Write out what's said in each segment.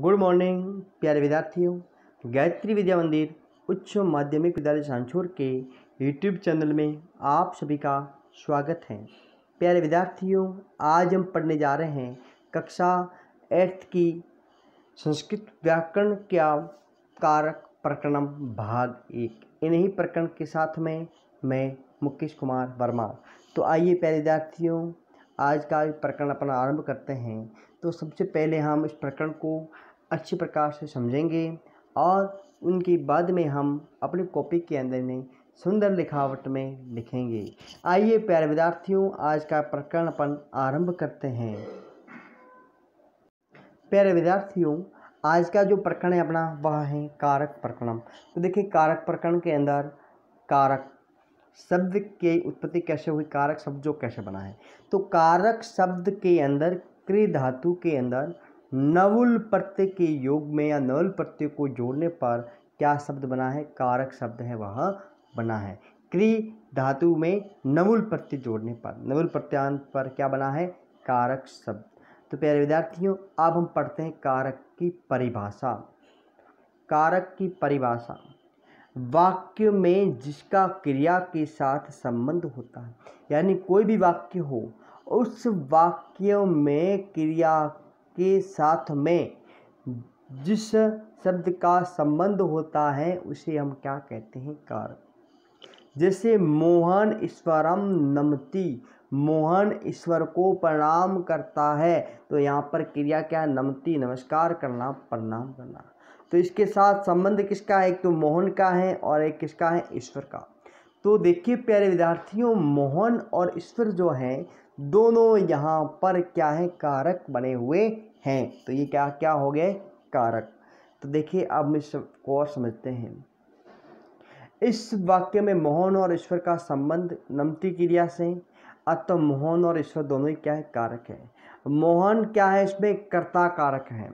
Good morning प्यारे विद्यार्थियों गायत्री विद्या मंदिर उच्च माध्यमिक विद्यालय सांछोर के यूट्यूब चैनल में आप सभी का स्वागत है प्यारे विद्यार्थियों आज हम पढ़ने जा रहे हैं कक्षा एट्थ की संस्कृत व्याकरण क्या कारक प्रकरण भाग एक इन्हीं प्रकरण के साथ में मैं मुकेश कुमार वर्मा तो आइए प्यारे विद्यार्थियों आज का प्रकरण अपना आरंभ करते हैं तो सबसे पहले हम इस प्रकरण को अच्छे प्रकार से समझेंगे और उनके बाद में हम अपनी कॉपी के अंदर में सुंदर लिखावट में लिखेंगे आइए प्यारे विद्यार्थियों आज का प्रकरण अपन आरंभ करते हैं प्यारे विद्यार्थियों आज का जो प्रकरण है अपना वह है कारक प्रकरण तो देखिए कारक प्रकरण के अंदर कारक शब्द के उत्पत्ति कैसे हुई कारक शब्द जो कैसे बना है तो कारक शब्द के अंदर क्री धातु के अंदर नवुल प्रत्यय के योग में या नवल प्रत्यय को जोड़ने पर क्या शब्द बना है कारक शब्द है वह बना है क्री धातु में नवुल प्रत्यय जोड़ने पर नवुल प्रत्यांत पर क्या बना है कारक शब्द तो प्यारे विद्यार्थियों अब हम पढ़ते हैं कारक की परिभाषा कारक की परिभाषा वाक्य में जिसका क्रिया के साथ संबंध होता है यानी कोई भी वाक्य हो उस वाक्य में क्रिया के साथ में जिस शब्द का संबंध होता है उसे हम क्या कहते हैं कार जैसे मोहन ईश्वरम नमती मोहन ईश्वर को प्रणाम करता है तो यहाँ पर क्रिया क्या है नमती नमस्कार करना प्रणाम करना तो इसके साथ संबंध किसका है एक तो मोहन का है और एक किसका है ईश्वर का तो देखिए प्यारे विद्यार्थियों मोहन और ईश्वर जो हैं दोनों यहाँ पर क्या है कारक बने हुए हैं तो ये क्या क्या हो गए कारक तो देखिए अब इस को और समझते हैं इस वाक्य में मोहन और ईश्वर का संबंध नमती क्रिया से अतः तो मोहन और ईश्वर दोनों ही क्या है कारक है मोहन क्या है इसमें कर्ता कारक है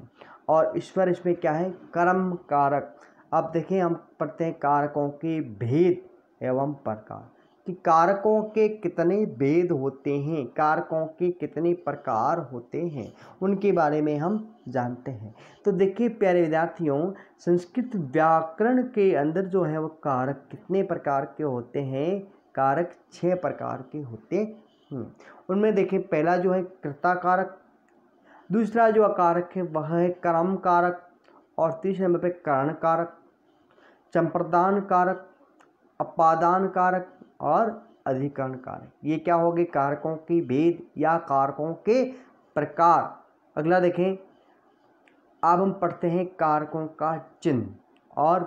और ईश्वर इसमें क्या है कर्म कारक अब देखें हम पढ़ते हैं कारकों के भेद एवं प्रकार कि कारकों के कितने भेद होते हैं कारकों के कितने प्रकार होते हैं उनके बारे में हम जानते हैं तो देखिए प्यारे विद्यार्थियों संस्कृत व्याकरण के अंदर जो है वो कारक कितने प्रकार के होते हैं कारक छः प्रकार के होते हैं उनमें देखें पहला जो है कृता कारक दूसरा जो कारक है वह है कर्म कारक और तीसरे नंबर पर कारक चंप्रदान कारक अपादान कारक और अधिकरण कारक ये क्या हो गए कारकों की भेद या कारकों के प्रकार अगला देखें अब हम पढ़ते हैं कारकों का चिन्ह और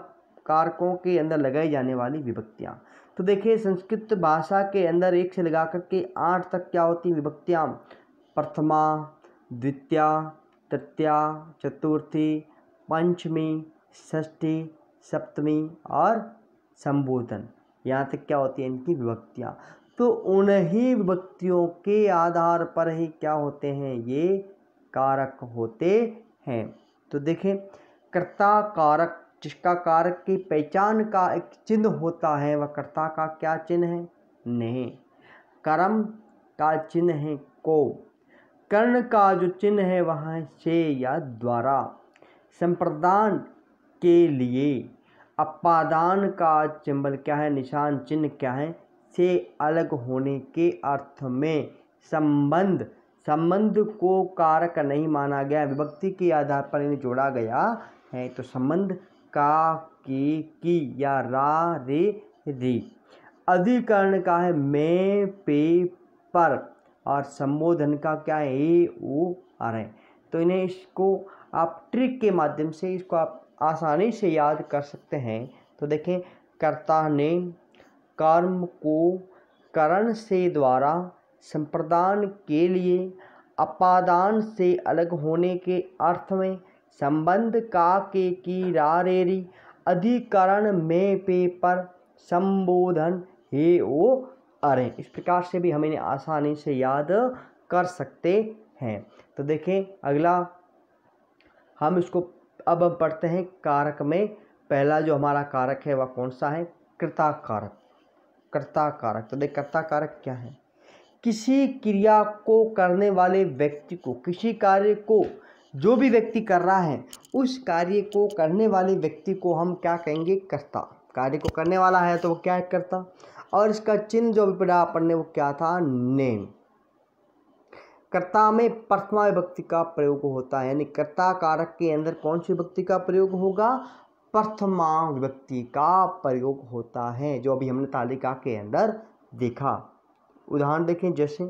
कारकों के अंदर लगाई जाने वाली विभक्तियाँ तो देखिए संस्कृत भाषा के अंदर एक से लगा कर के आठ तक क्या होती विभक्तियाँ प्रथमा द्वितीया तृतीया चतुर्थी पंचमी षष्ठी सप्तमी और संबोधन यहाँ तक क्या होती है इनकी विभक्तियाँ तो उन्हीं विभक्तियों के आधार पर ही क्या होते हैं ये कारक होते हैं तो देखें कर्ता कारक जिसका कारक की पहचान का एक चिन्ह होता है वह कर्ता का क्या चिन्ह है नहीं कर्म का चिन्ह है को कर्ण का जो चिन्ह है वह से या द्वारा संप्रदान के लिए अपादान का चिंबल क्या है निशान चिन्ह क्या है से अलग होने के अर्थ में संबंध संबंध को कारक नहीं माना गया विभक्ति के आधार पर इन्हें जोड़ा गया है तो संबंध का की की या रा रे री अधिकरण का है मैं पे पर और संबोधन का क्या है ए ओ आर है तो इन्हें इसको आप ट्रिक के माध्यम से इसको आप आसानी से याद कर सकते हैं तो देखें कर्ता ने कर्म को करण से द्वारा संप्रदान के लिए अपादान से अलग होने के अर्थ में संबंध का के की रारेरी अधिकरण में पे पर संबोधन हे ओ अरे इस प्रकार से भी हम इन्हें आसानी से याद कर सकते हैं तो देखें अगला हम इसको अब हम पढ़ते हैं कारक में पहला जो हमारा कारक है वह कौन सा है कृता कारक कर्ता कारक तो देख कर्ता कारक क्या है किसी क्रिया को करने वाले व्यक्ति को किसी कार्य को जो भी व्यक्ति कर रहा है उस कार्य को करने वाले व्यक्ति को हम क्या कहेंगे कर्ता कार्य को करने वाला है तो वो क्या है कर्ता और इसका चिन्ह जो अभी पढ़ा अपन वो क्या था नेम कर्ता में प्रथमा विभक्ति का प्रयोग होता है यानी कर्ता कारक के अंदर कौन सी विभक्ति का प्रयोग होगा प्रथमा विभक्ति का प्रयोग होता है जो अभी हमने तालिका के अंदर देखा उदाहरण देखें जैसे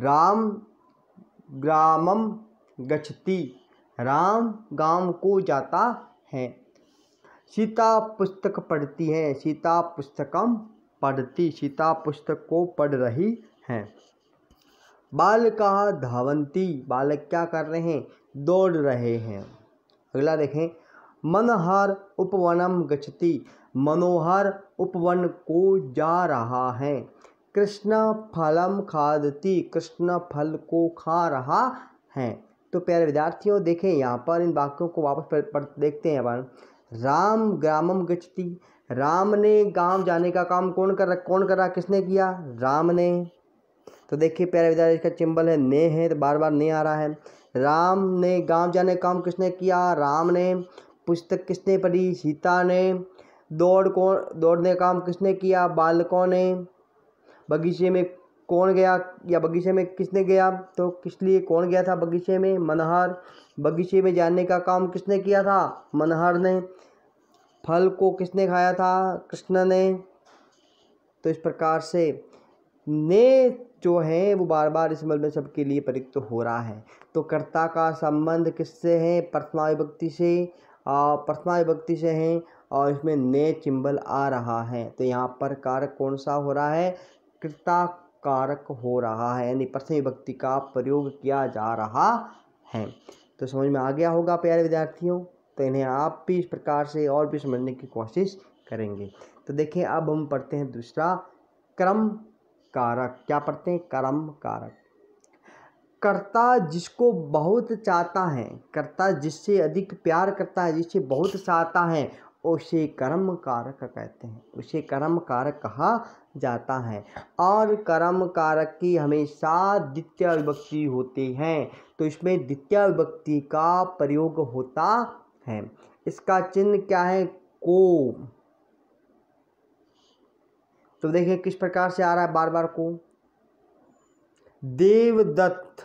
राम ग्रामम गच्छति राम गांव को जाता है सीता पुस्तक पढ़ती है सीता पुस्तकम पढ़ती सीता पुस्तक को पढ़ रही है बाल का धावंती बालक क्या कर रहे हैं दौड़ रहे हैं अगला देखें मनोहर उपवनम गचती मनोहर उपवन को जा रहा है कृष्ण फलम खादती कृष्ण फल को खा रहा है तो प्यारे विद्यार्थियों देखें यहाँ पर इन वाक्यों को वापस देखते हैं अपन राम ग्रामम गचती राम ने गांव जाने का काम कौन कर कौन कर रहा किसने किया राम ने तो देखिए प्यारे विद्यार्थी इसका चिंबल है ने है तो बार बार ने आ रहा है राम ने गांव जाने काम किसने किया राम ने पुस्तक किसने पढ़ी सीता ने दौड़ कौन दौड़ने काम किसने किया बालकों ने बगीचे में कौन गया या बगीचे में किसने गया तो किस लिए कौन गया था बगीचे में मनहर बगीचे में जाने का काम किसने किया था मनहर ने फल को किसने खाया था कृष्ण ने तो इस प्रकार से ने जो है वो बार बार इस मल में सबके लिए प्रयुक्त हो रहा है तो कर्ता का संबंध किससे है प्रथमा विभक्ति से प्रथमा विभक्ति से है और इसमें ने चिंबल आ रहा है तो यहाँ पर कारक कौन सा हो रहा है कृता कारक हो रहा है यानी प्रथम विभक्ति का प्रयोग किया जा रहा है तो समझ में आ गया होगा प्यारे विद्यार्थियों तो इन्हें आप भी इस प्रकार से और भी समझने की कोशिश करेंगे तो देखें अब हम पढ़ते हैं दूसरा क्रम कारक क्या पढ़ते हैं कर्म कारक कर्ता जिसको बहुत चाहता है कर्ता जिससे अधिक प्यार करता है जिसे बहुत चाहता है उसे कर्म कारक कहते हैं उसे कर्म कारक कहा जाता है और कर्म कारक की हमेशा द्वितीय विभक्ति होती है तो इसमें द्वितीय विभक्ति का प्रयोग होता है इसका चिन्ह क्या है को तो देखिए किस प्रकार से आ रहा है बार बार को देवदत्त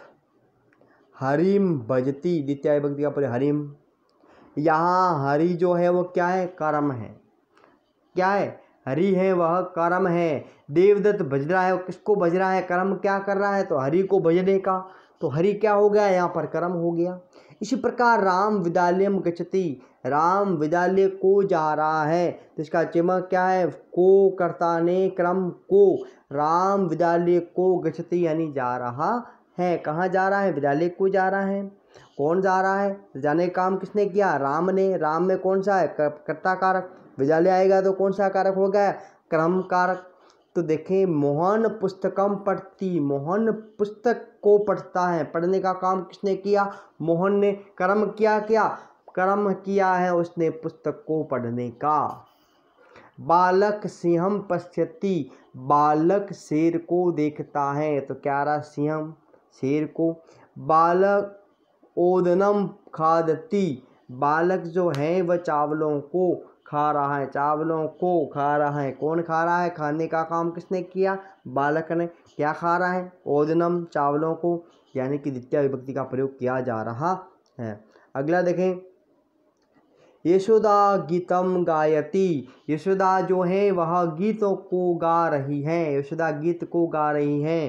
हरिम भजती द्वितीय भक्ति का पूरे हरिम यहाँ हरि जो है वो क्या है कर्म है क्या है हरि है वह कर्म है देवदत्त भज रहा है किसको भज रहा है कर्म क्या कर रहा है तो हरि को भजने का तो हरि क्या हो गया यहाँ पर कर्म हो गया इसी प्रकार राम विद्यालय गच्छति राम विद्यालय को जा रहा है तो इसका चिमक क्या है को कर्ता ने क्रम को राम विद्यालय को गछती यानी जा रहा है कहाँ जा रहा है विद्यालय को जा रहा है कौन जा रहा है तो जाने का काम किसने किया राम ने राम में कौन सा है कर्ता कारक विद्यालय आएगा तो कौन सा कारक हो गया क्रम कारक तो देखें मोहन पुस्तकम पढ़ती मोहन पुस्तक को पढ़ता है पढ़ने का काम किसने किया मोहन ने कर्म किया क्या कर्म किया है उसने पुस्तक को पढ़ने का बालक सिंहम पश्यति बालक शेर को देखता है तो क्या रहा सिंहम शेर को बालक ओदनम खादती बालक जो है वह चावलों को खा रहा है चावलों को खा रहा है कौन खा रहा है खाने का काम किसने किया बालक ने क्या खा रहा है ओदनम चावलों को यानी कि द्वितीय विभक्ति का प्रयोग किया जा रहा है अगला देखें यशोदा गीतम गायती यशोदा जो है वह गीतों को गा रही है यशोदा गीत को गा रही है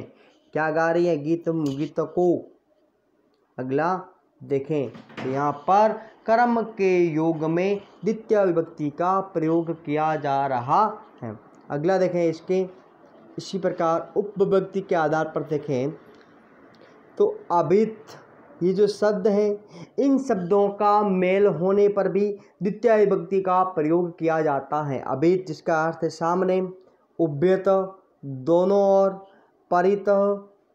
क्या गा रही है गीत गीत को अगला देखें यहाँ पर कर्म के योग में द्वितीय विभक्ति का प्रयोग किया जा रहा है अगला देखें इसके इसी प्रकार उपविभक्ति के आधार पर देखें तो अभित ये जो शब्द हैं इन शब्दों का मेल होने पर भी द्वितीय विभक्ति का प्रयोग किया जाता है अभित जिसका अर्थ है सामने उभ्यत दोनों ओर परित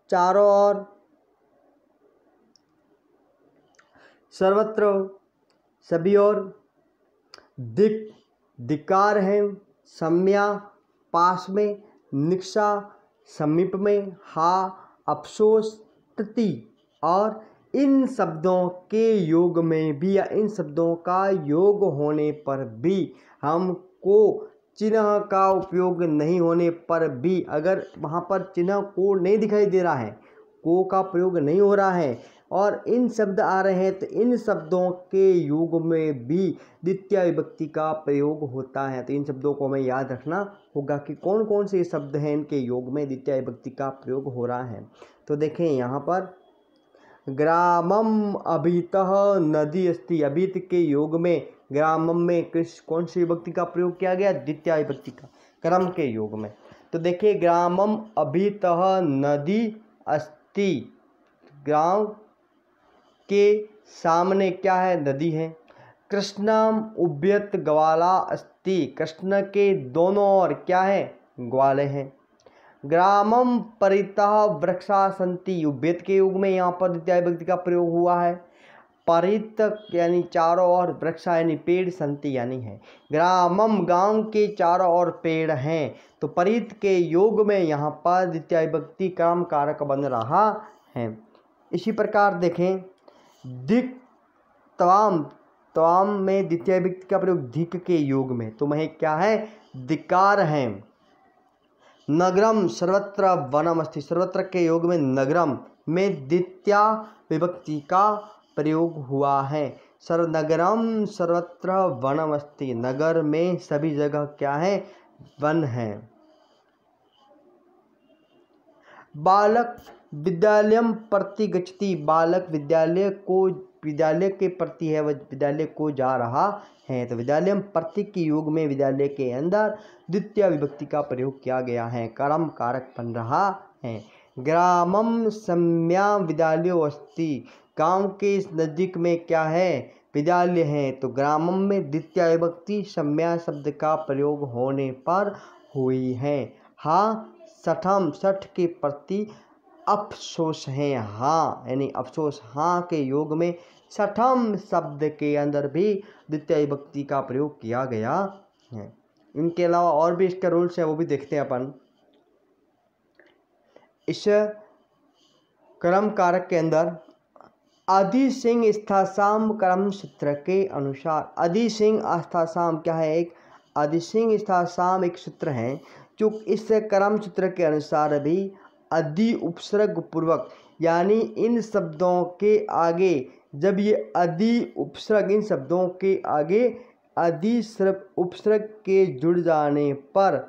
चारों ओर सर्वत्र सभी और दिक दिकार हैं सम्या पास में निक्शा समीप में हा अफसोस तति और इन शब्दों के योग में भी या इन शब्दों का योग होने पर भी हमको चिन्ह का उपयोग नहीं होने पर भी अगर वहाँ पर चिन्ह को नहीं दिखाई दे रहा है को का प्रयोग नहीं हो रहा है और इन शब्द आ रहे हैं तो इन शब्दों के योग में भी द्वितीय विभक्ति का प्रयोग होता है तो इन शब्दों को हमें याद रखना होगा कि कौन कौन से शब्द हैं इनके योग में द्वितीय विभक्ति का प्रयोग हो रहा है तो देखें यहाँ पर ग्रामम अभित नदी अस्थि अभित के योग में ग्रामम में किस कौन सी विभक्ति का प्रयोग किया गया द्वितीय विभक्ति का क्रम के योग में तो देखिए ग्रामम अभित नदी अस्थि ग्राम के सामने क्या है नदी है कृष्णम उभ्यत ग्वाला अस्ति कृष्ण के दोनों ओर क्या है ग्वाले हैं ग्रामम परिता वृक्षा संति उभ्यत के युग में यहाँ पर द्वितीय व्यक्ति का प्रयोग हुआ है परित यानी चारों ओर वृक्षा यानी पेड़ संति यानी है ग्रामम गांव के चारों ओर पेड़ हैं तो परित के योग में यहाँ पर द्वितीय व्यक्ति क्रम कारक बन रहा है इसी प्रकार देखें दिक तवाम तवाम में द्वितीय व्यक्ति का प्रयोग धिक के योग में तो क्या है दिकार हैं नगरम सर्वत्र वनम अस्थि सर्वत्र के योग में नगरम में द्वितीय विभक्ति का प्रयोग हुआ है सर्व नगरम सर्वत्र वनम अस्थि नगर में सभी जगह क्या है वन है बालक विद्यालय प्रति गच्छति बालक विद्यालय को विद्यालय के प्रति है वह विद्यालय को जा रहा है तो विद्यालय प्रति के योग में विद्यालय के अंदर द्वितीय विभक्ति का प्रयोग किया गया है कर्म कारक बन रहा है ग्रामम सम्या विद्यालय अस्थि गांव के नज़दीक में क्या है विद्यालय है तो ग्रामम में द्वितीय विभक्ति सम्या शब्द का प्रयोग होने पर हुई है हाँ सठम सठ के प्रति अफसोस है हाँ यानी अफसोस हाँ के योग में सठम शब्द के अंदर भी द्वितीय भक्ति का प्रयोग किया गया है इनके अलावा और भी इसके रूल्स हैं वो भी देखते हैं अपन इस कर्म कारक के अंदर आदि सिंह स्थासाम कर्म सूत्र के अनुसार आदि सिंह आस्थासाम क्या है एक आदि सिंह स्थासाम एक सूत्र है जो इस कर्म सूत्र के अनुसार भी अधि उपसर्ग पूर्वक यानी इन शब्दों के आगे जब ये अधि उपसर्ग इन शब्दों के आगे अधि उपसर्ग के जुड़ जाने पर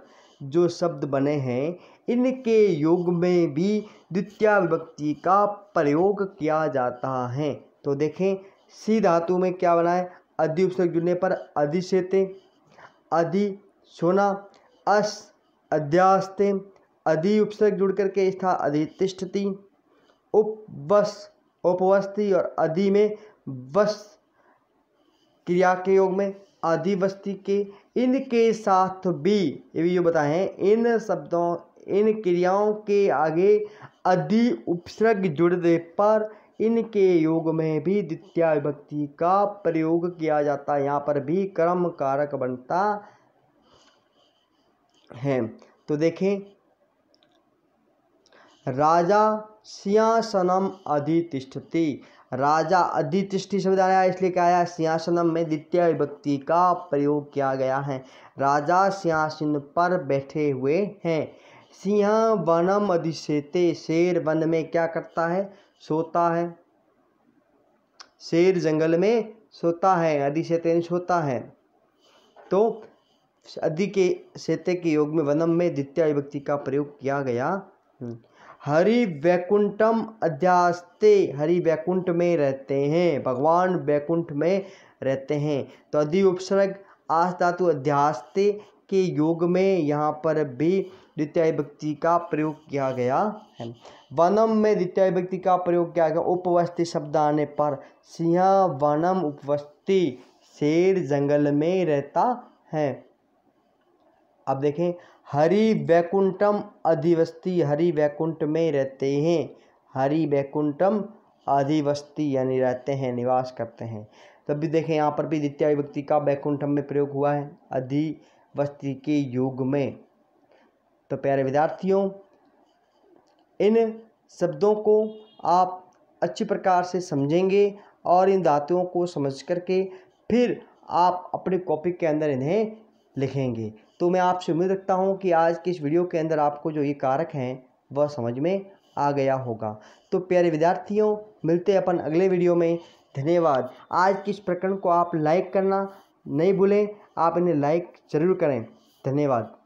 जो शब्द बने हैं इनके योग में भी द्वितीय विभक्ति का प्रयोग किया जाता है तो देखें सी धातु में क्या बना है अधि उपसर्ग जुड़ने पर अधिशेते अधि सोना अस अध्यास्ते अधि उपसर्ग जुड़ करके था अधितिष्ठती उपवस उपवस्ती और अधि में वस क्रिया के योग में आदिवस्ती के इनके साथ भी ये भी जो बताएं इन शब्दों इन क्रियाओं के आगे अधि उपसर्ग जुड़ने पर इनके योग में भी द्वितीय विभक्ति का प्रयोग किया जाता है यहाँ पर भी कर्म कारक बनता है तो देखें राजा सिंहासनम अधितिष्ठति राजा अधितिष्ठि शब्द आया इसलिए क्या आया सिंहासनम में द्वितीय विभक्ति का प्रयोग किया गया है राजा सिंहासन पर बैठे हुए हैं सिंह वनम अधिशेते शेर वन में क्या करता है सोता है शेर जंगल में सोता है अधिसेते सोता है तो अधि के सेते के योग में वनम में द्वितीय विभक्ति का प्रयोग किया गया हम्म। हरि वैकुंठम अध्यास्ते हरि वैकुंठ में रहते हैं भगवान वैकुंठ में रहते हैं तो अधि उपसर्ग आस धातु अध्यास्ते के योग में यहाँ पर भी द्वितीय व्यक्ति का प्रयोग किया गया है वनम में द्वितीय व्यक्ति का प्रयोग किया गया उपवस्थी शब्द आने पर सिंह वनम उपवस्ती शेर जंगल में रहता है अब देखें हरि वैकुंठम अधिवस्ती हरि वैकुंठ में रहते हैं हरि वैकुंठम अधिवस्ती यानी रहते हैं निवास करते हैं तब तो भी देखें यहाँ पर भी द्वितीय विभक्ति का वैकुंठम में प्रयोग हुआ है अधिवस्ती के युग में तो प्यारे विद्यार्थियों इन शब्दों को आप अच्छी प्रकार से समझेंगे और इन धातुओं को समझ करके फिर आप अपनी कॉपी के अंदर इन्हें लिखेंगे तो मैं आपसे उम्मीद रखता हूँ कि आज की इस वीडियो के अंदर आपको जो ये कारक हैं वह समझ में आ गया होगा तो प्यारे विद्यार्थियों मिलते अपन अगले वीडियो में धन्यवाद आज के इस प्रकरण को आप लाइक करना नहीं भूलें आप इन्हें लाइक ज़रूर करें धन्यवाद